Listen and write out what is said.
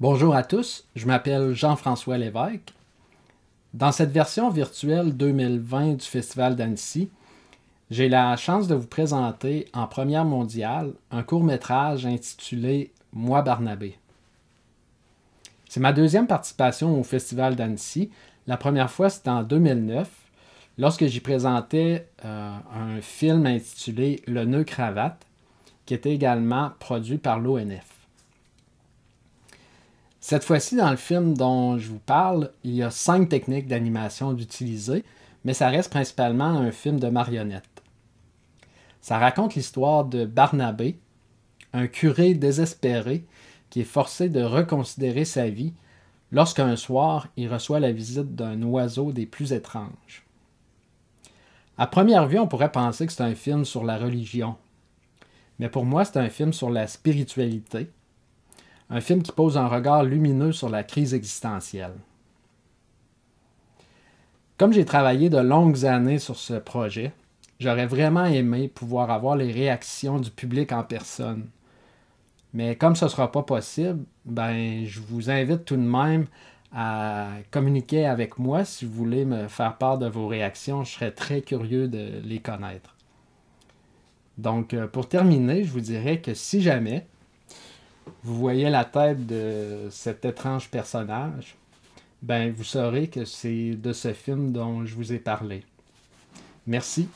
Bonjour à tous, je m'appelle Jean-François Lévesque. Dans cette version virtuelle 2020 du Festival d'Annecy, j'ai la chance de vous présenter en première mondiale un court métrage intitulé Moi Barnabé. C'est ma deuxième participation au Festival d'Annecy. La première fois, c'était en 2009, lorsque j'y présentais euh, un film intitulé Le nœud cravate, qui était également produit par l'ONF. Cette fois-ci, dans le film dont je vous parle, il y a cinq techniques d'animation d'utiliser, mais ça reste principalement un film de marionnettes. Ça raconte l'histoire de Barnabé, un curé désespéré qui est forcé de reconsidérer sa vie lorsqu'un soir il reçoit la visite d'un oiseau des plus étranges. À première vue, on pourrait penser que c'est un film sur la religion, mais pour moi, c'est un film sur la spiritualité, un film qui pose un regard lumineux sur la crise existentielle. Comme j'ai travaillé de longues années sur ce projet, j'aurais vraiment aimé pouvoir avoir les réactions du public en personne. Mais comme ce ne sera pas possible, ben, je vous invite tout de même à communiquer avec moi si vous voulez me faire part de vos réactions. Je serais très curieux de les connaître. Donc, euh, pour terminer, je vous dirais que si jamais vous voyez la tête de cet étrange personnage, ben vous saurez que c'est de ce film dont je vous ai parlé. Merci.